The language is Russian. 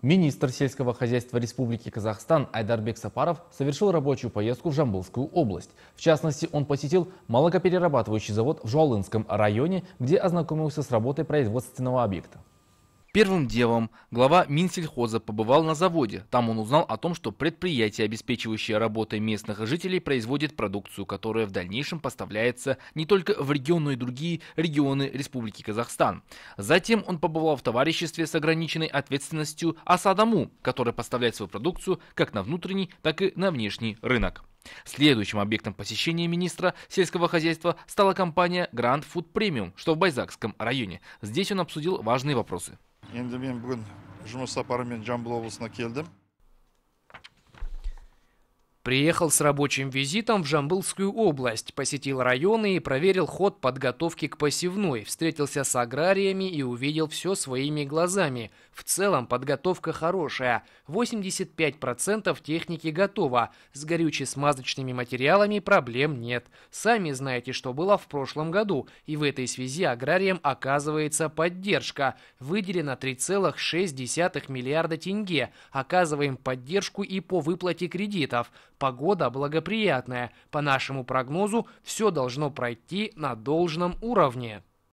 Министр сельского хозяйства Республики Казахстан Айдарбек Сапаров совершил рабочую поездку в Жамбылскую область. В частности, он посетил молокоперерабатывающий завод в Жуалынском районе, где ознакомился с работой производственного объекта. Первым делом глава Минсельхоза побывал на заводе. Там он узнал о том, что предприятие, обеспечивающее работой местных жителей, производит продукцию, которая в дальнейшем поставляется не только в регион, но и другие регионы Республики Казахстан. Затем он побывал в товариществе с ограниченной ответственностью Асадаму, которое поставляет свою продукцию как на внутренний, так и на внешний рынок. Следующим объектом посещения министра сельского хозяйства стала компания Grand Food Premium, что в Байзакском районе. Здесь он обсудил важные вопросы. енді мен бүгін жұмыс сапарымен жамбыл облысына келдім Приехал с рабочим визитом в Жамбылскую область, посетил районы и проверил ход подготовки к посевной, встретился с аграриями и увидел все своими глазами. В целом подготовка хорошая, 85% техники готова, с горюче-смазочными материалами проблем нет. Сами знаете, что было в прошлом году, и в этой связи аграриям оказывается поддержка. Выделено 3,6 миллиарда тенге, оказываем поддержку и по выплате кредитов. Погода благоприятная. По нашему прогнозу все должно пройти на должном уровне.